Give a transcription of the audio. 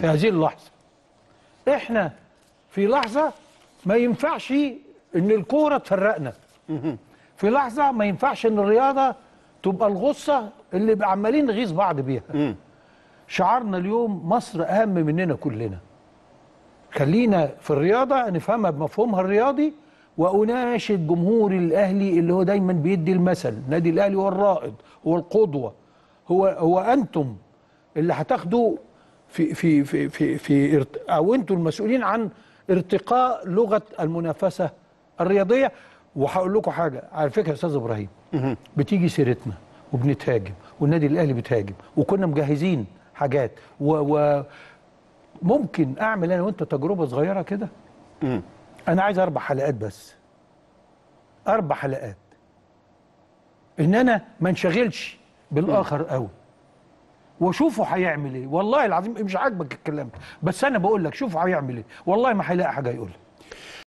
في هذه اللحظة احنا في لحظة ما ينفعش ان الكورة تفرقنا في لحظة ما ينفعش ان الرياضة تبقى الغصة اللي عمالين نغيظ بعض بيها شعارنا اليوم مصر اهم مننا كلنا خلينا في الرياضة نفهمها بمفهومها الرياضي واناشد جمهور الاهلي اللي هو دايما بيدي المثل نادي الاهلي هو الرائد هو القدوه هو هو انتم اللي هتاخدوا في في في في, في او انتوا المسؤولين عن ارتقاء لغه المنافسه الرياضيه وهقول لكم حاجه على فكره يا استاذ ابراهيم بتيجي سيرتنا وبنتهاجم والنادي الاهلي بيتهاجم وكنا مجهزين حاجات و, و ممكن اعمل انا وانت تجربه صغيره كده انا عايز اربع حلقات بس اربع حلقات ان انا ما انشغلش بالاخر قوي وشوفوا هيعمل ايه والله العظيم مش عاجبك الكلام بس انا بقول لك شوفوا هيعمل ايه والله ما هيلاقي حاجه يقولها